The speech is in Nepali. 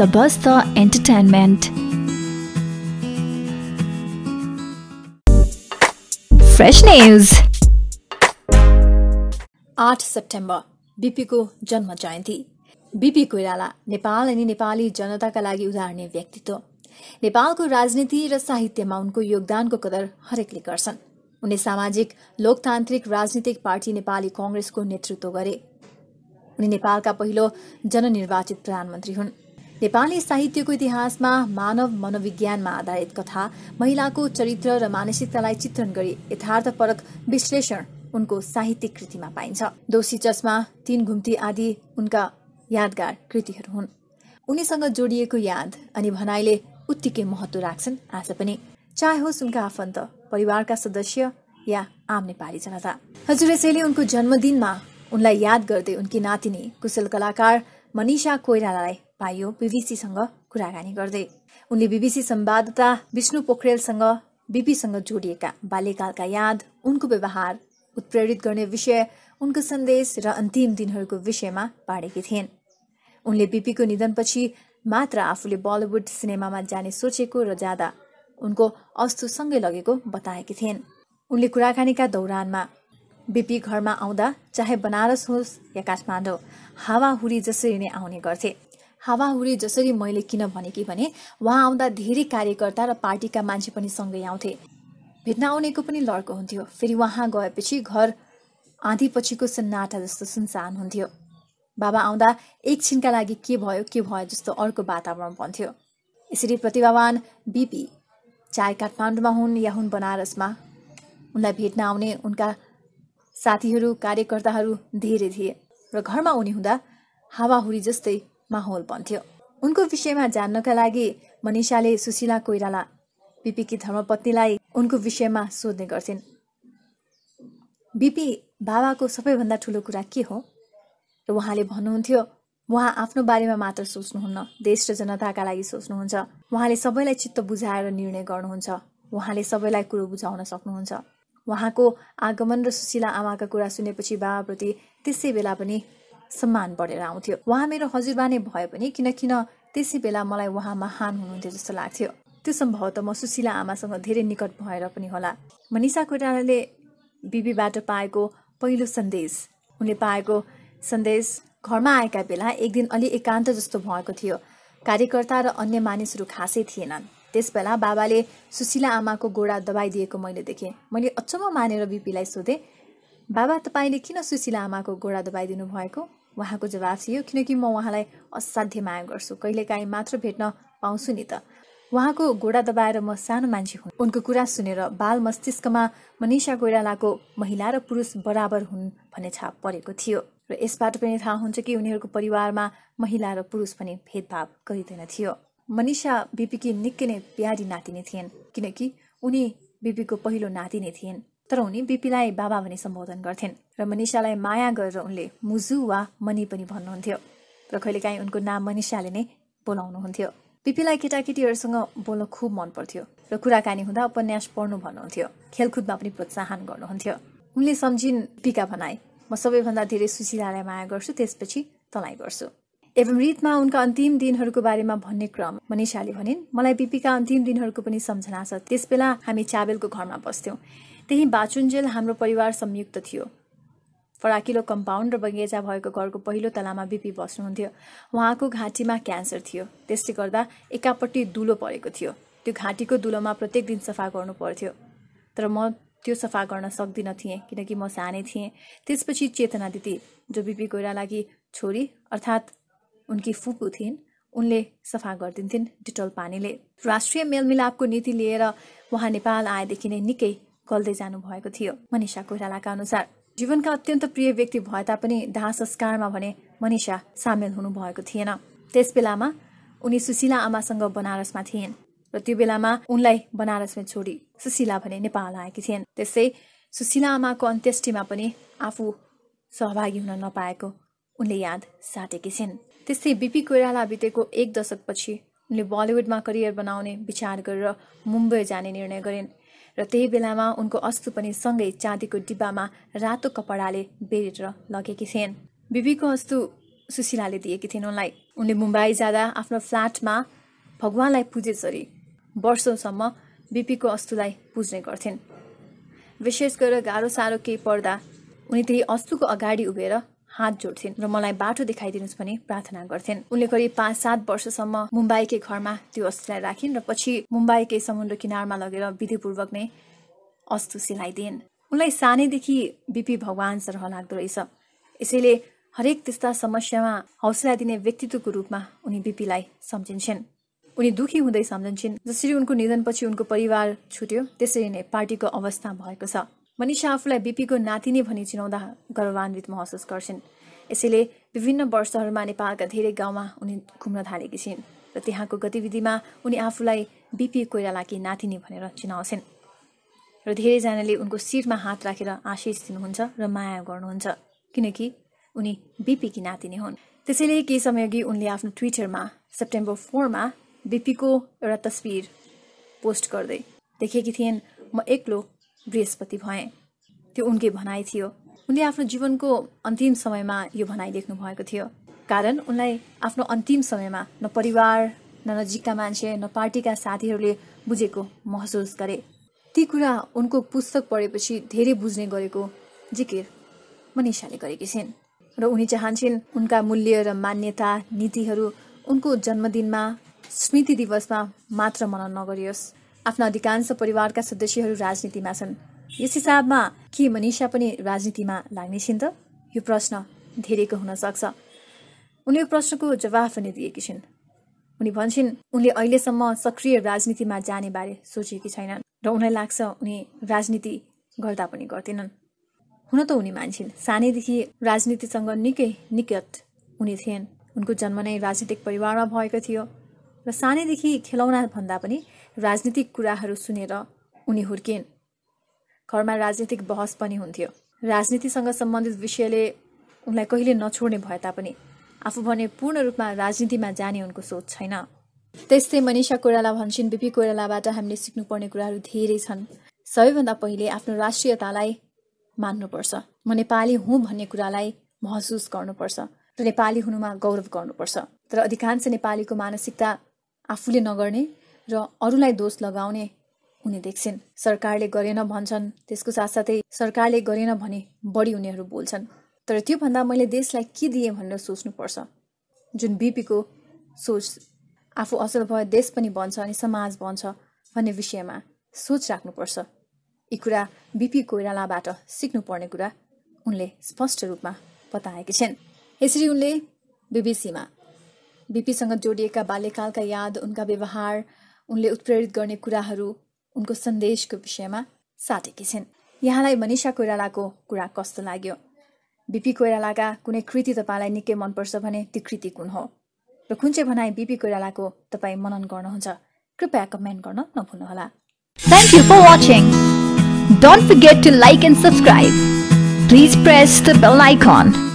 सबस्त एन्टरटेनमेन्ट Fresh सेप्टेम्बर बिपीको जन्म जयन्ती बिपी कोइराला नेपाल अनि नेपाली जनताका लागि उदाहरणीय व्यक्तित्व नेपालको राजनीति र साहित्यमा उनको योगदानको कदर हरेकले गर्छन् उनले सामाजिक लोकतान्त्रिक राजनीतिक पार्टी नेपाली कङ्ग्रेसको नेतृत्व गरे उनी नेपालका पहिलो जननिर्वाचित प्रधानमन्त्री हुन् नेपाली साहित्यको इतिहासमा मानव मनोविज्ञानमा आधारित कथा महिलाको चरित्र र मानसिकतालाई चित्रण गरी यथार्थपरक विश्लेषण उनको साहित्यिक कृतिमा पाइन्छ दोषी चस्मा तीन घुम्ती आदि उनका यादगार कृतिहरू हुन् उनीसँग जोडिएको याद अनि भनाइले उत्तिकै महत्व राख्छन् आज पनि चाहे होस् उनका आफन्त परिवारका सदस्य या आम नेपाली जनता हजुर यसैले उनको जन्मदिनमा उनलाई याद गर्दै उनकी नातिनी कुशल कलाकार मनिषा कोइरालालाई पाइयो बिबिसीसँग कुराकानी गर्दै उनले बिबिसी संवाददाता विष्णु पोखरेलसँग बिपीसँग जोडिएका बाल्यकालका याद उनको व्यवहार उत्प्रेरित गर्ने विषय उनको सन्देश र अन्तिम दिनहरूको विषयमा पाडेकी थिइन् उनले बिपीको निधनपछि मात्र आफूले बलिउड सिनेमामा जाने सोचेको र जाँदा उनको अस्तुसँगै लगेको बताएकी थिइन् उनले कुराकानीका दौरानमा बिपी घरमा आउँदा चाहे बनारस होस् या काठमाडौँ हावाहुरी जसरी नै आउने गर्थे हावाहुरी जसरी मैले किन भने कि भने उहाँ आउँदा धेरै कार्यकर्ता र पार्टीका मान्छे पनि सँगै आउँथे भेट्न आउनेको पनि लड्को हुन्थ्यो फेरि उहाँ गएपछि घर आँधीपछिको सन्नाटा जस्तो सुनसान हुन्थ्यो बाबा आउँदा एकछिनका लागि के भयो के भयो जस्तो अर्को वातावरण भन्थ्यो यसरी प्रतिभावान बिपी चाहे काठमाडौँमा हुन् या हुन् बनारसमा उनलाई भेट्न आउने उनका साथीहरू कार्यकर्ताहरू धेरै थिए र घरमा उनी हुँदा हावाहुरी जस्तै माहौल बन्थ्यो उनको विषयमा जान्नका लागि मनिषाले सुशीला कोइराला बिपीकी धर्मपत्नीलाई उनको विषयमा सोध्ने गर्थिन् बिपी बाबाको सबैभन्दा ठुलो कुरा के हो र उहाँले भन्नुहुन्थ्यो उहाँ आफ्नो बारेमा मात्र सोच्नुहुन्न देश र जनताका लागि सोच्नुहुन्छ उहाँले सबैलाई चित्त बुझाएर निर्णय गर्नुहुन्छ उहाँले सबैलाई कुरो बुझाउन सक्नुहुन्छ उहाँको आगमन र सुशीला आमाका कुरा सुनेपछि बाबाप्रति त्यसै बेला पनि सम्मान बढेर आउँथ्यो उहाँ मेरो हजुरबा नै भए पनि किन किन त्यसै बेला मलाई उहाँ महान हुनुहुन्थ्यो जस्तो लाग्थ्यो त्यो त म सुशीला आमासँग धेरै निकट भएर पनि होला मनिषा कोइरालाले बिबीबाट पाएको पहिलो सन्देश उनले पाएको सन्देश घरमा आएका बेला एक दिन अलि एकान्त जस्तो भएको थियो कार्यकर्ता र अन्य मानिसहरू खासै थिएनन् त्यसबेला बाबाले सुशीला आमाको गोडा दबाइदिएको मैले देखेँ मैले अचम्म मानेर बिपीलाई सोधेँ बाबा तपाईँले किन सुशीला आमाको गोडा दबाइदिनु भएको उहाँको जवाब थियो किनकि म उहाँलाई असाध्य माया गर्छु कहिलेकाहीँ मात्र भेट्न पाउँछु नि त उहाँको घोडा दबाएर म सानो मान्छे हुँ उनको कुरा सुनेर बाल मस्तिष्कमा मनिषा कोइरालाको महिला र पुरुष बराबर हुन् भन्ने छाप परेको थियो र यसबाट पनि थाहा हुन्छ कि उनीहरूको परिवारमा महिला र पुरुष पनि भेदभाव गरिँदैन थियो मनिषा बिपीकी निकै नै प्यारी नातिनी थिइन् किनकि उनी बिपीको पहिलो नातिनी थिइन् तर उनी बिपीलाई बाबा भनी सम्बोधन गर्थिन् र मनिषालाई माया गरेर उनले मुजु वा मनी पनि भन्नुहुन्थ्यो र कहिलेकाहीँ उनको नाम मनिषाले नै बोलाउनुहुन्थ्यो बिपीलाई केटाकेटीहरूसँग बोल्न खुब पर्थ्यो र कुराकानी हुँदा उपन्यास पढ्नु भन्नुहुन्थ्यो खेलकुदमा पनि प्रोत्साहन गर्नुहुन्थ्यो उनले सम्झिन् पिका भनाए म सबैभन्दा धेरै सुशीलालाई माया गर्छु त्यसपछि तलाई गर्छु एवं रितमा उनका अन्तिम दिनहरूको बारेमा भन्ने क्रम मनिषाले भनिन् मलाई बिपीका अन्तिम दिनहरूको पनि सम्झना छ त्यस बेला हामी चाबेलको घरमा बस्थ्यौँ त्यही बाचुन्जेल हाम्रो परिवार संयुक्त थियो फराकिलो कम्पाउन्ड र बगैँचा भएको घरको पहिलो तलामा बिपी बस्नुहुन्थ्यो उहाँको घाँटीमा क्यान्सर थियो त्यसले गर्दा एकापट्टि दुलो परेको थियो त्यो घाँटीको दुलोमा प्रत्येक दिन सफा गर्नु पर्थ्यो तर म त्यो सफा गर्न सक्दिनँ थिएँ किनकि म सानै थिएँ त्यसपछि चेतना दिदी जो बिपी लागि छोरी अर्थात् उनकी फुपू थिइन् उनले सफा गरिदिन्थिन् डिटोल पानीले राष्ट्रिय मेलमिलापको नीति लिएर उहाँ नेपाल आएदेखि नै निकै गल्दै जानु भएको थियो मनिषा कोइरालाका अनुसार जीवनका अत्यन्त प्रिय व्यक्ति भए तापनि दाह संस्कारमा भने मनिषा सामेल भएको थिएन त्यस बेलामा उनी सुशीला आमासँग बनारसमा थिइन् र त्यो बेलामा उनलाई बनारसमै छोडी सुशीला भने नेपाल आएकी थिइन् त्यसै सुशीला आमाको अन्त्येष्टिमा पनि आफू सहभागी हुन नपाएको उनले याद साटेकी छिन् त्यस्तै बिपी कोइराला बितेको एक दशकपछि उनले बलिउडमा करियर बनाउने विचार गरेर मुम्बई जाने निर्णय गरिन् र त्यही बेलामा उनको अस्तु पनि सँगै चाँदीको डिब्बामा रातो कपडाले बेरेर लगेकी थिइन् बिबीको अस्तु सुशीलाले दिएकी थिइन् उनलाई उनले मुम्बई जाँदा आफ्नो फ्ल्याटमा भगवान्लाई पुजेसरी वर्षौँसम्म बिपीको अस्तुलाई पुज्ने गर्थिन् विशेष गरेर गाह्रो साह्रो केही पर्दा उनी त्यही अस्तुको अगाडि उभिएर हात जोड्थिन् र मलाई बाटो देखाइदिनुहोस् भनी प्रार्थना गर्थिन् उनले करिब पाँच सात वर्षसम्म मुम्बईकै घरमा त्यो अस्थिलाई राखिन् र पछि मुम्बईकै समुद्र किनारमा लगेर विधिपूर्वक नै अस्तु सिलाइदिन् उनलाई सानैदेखि बिपी भगवान् सरह लाग्दो रहेछ यसैले हरेक त्यस्ता समस्यामा हौसला दिने व्यक्तित्वको रूपमा उनी बिपीलाई सम्झिन्छन् उनी दुखी हुँदै सम्झन्छन् जसरी उनको निधनपछि उनको परिवार छुट्यो त्यसरी नै पार्टीको अवस्था भएको छ मनिषा आफूलाई बिपीको नातिनी भनी चिनाउँदा गर्वान्वित महसुस गर्छिन् यसैले विभिन्न वर्षहरूमा नेपालका धेरै गाउँमा उनी घुम्न थालेकी छिन् र त्यहाँको गतिविधिमा उनी आफूलाई बिपी कोइरालाकी नातिनी भनेर चिनाउँछिन् र धेरैजनाले उनको शिरमा हात राखेर आशिष दिनुहुन्छ र माया गर्नुहुन्छ किनकि उनी बिपीकी नातिनी हुन् त्यसैले केही समयअघि उनले आफ्नो ट्विटरमा सेप्टेम्बर फोरमा बिपीको एउटा तस्विर पोस्ट गर्दै देखेकी थिइन् म एक्लो बृहस्पति भए त्यो उनकै भनाइ थियो उनले आफ्नो जीवनको अन्तिम समयमा यो भनाइ लेख्नु भएको थियो कारण उनलाई आफ्नो अन्तिम समयमा न परिवार न नजिकका मान्छे न पार्टीका साथीहरूले बुझेको महसुस गरे ती कुरा उनको पुस्तक पढेपछि धेरै बुझ्ने गरेको जिकिर मनिषाले गरेकी छिन् र उनी चाहन्छन् उनका मूल्य र मान्यता नीतिहरू उनको जन्मदिनमा स्मृति दिवसमा मात्र मनन नगरियोस् आफ्ना अधिकांश परिवारका सदस्यहरू राजनीतिमा छन् यस हिसाबमा के मनिषा पनि राजनीतिमा लाग्नेछिन् त यो प्रश्न धेरैको हुनसक्छ सक्छ उनी यो प्रश्नको जवाफ पनि दिएकी छिन् उनी भन्छन् उनले अहिलेसम्म सक्रिय राजनीतिमा जाने बारे सोचेकी छैनन् र उनलाई लाग्छ उनी राजनीति गर्दा पनि गर्दैनन् हुन त उनी मान्छे सानैदेखि राजनीतिसँग निकै निकट उनी थिएन् उनको जन्म नै राजनीतिक परिवारमा भएको थियो र सानैदेखि खेलौना भन्दा पनि राजनीतिक कुराहरू सुनेर उनी हुर्किन् घरमा राजनीतिक बहस पनि हुन्थ्यो राजनीतिसँग सम्बन्धित विषयले उनलाई कहिले नछोड्ने भए तापनि आफू भने पूर्ण रूपमा राजनीतिमा जाने उनको सोच छैन त्यस्तै मनिषा कोइराला भन्छन् बिपी कोइरालाबाट हामीले सिक्नुपर्ने कुराहरू धेरै छन् सबैभन्दा पहिले आफ्नो राष्ट्रियतालाई मान्नुपर्छ म नेपाली हुँ भन्ने कुरालाई महसुस गर्नुपर्छ र नेपाली हुनुमा गौरव गर्नुपर्छ तर अधिकांश नेपालीको मानसिकता आफूले नगर्ने र अरूलाई दोष लगाउने उनी देख्छिन् सरकारले गरेन भन्छन् त्यसको साथसाथै सरकारले गरेन भने बढी उनीहरू बोल्छन् तर त्योभन्दा मैले देशलाई के दिएँ भनेर सोच्नुपर्छ जुन बिपीको सोच आफू असल भए देश पनि बन्छ अनि समाज बन्छ भन्ने विषयमा सोच राख्नुपर्छ यी कुरा बिपी कोइरालाबाट सिक्नुपर्ने कुरा उनले स्पष्ट रूपमा बताएकी छिन् यसरी उनले बिबिसीमा बिपीसँग जोडिएका बाल्यकालका याद उनका व्यवहार उनले उत्प्रेरित गर्ने कुराहरू उनको सन्देशको विषयमा साटेकी छिन् यहाँलाई मनिषा कोइरालाको कुरा कस्तो लाग्यो बिपी कोइरालाका कुनै कृति तपाईँलाई निकै मनपर्छ भने ती कृति कुन हो र कुन चाहिँ भनाइ बिपी कोइरालाको तपाईँ मनन गर्नुहुन्छ कृपया कमेन्ट गर्न नभुल्नुहोला thank you for watching don't forget to like and subscribe please press the bell icon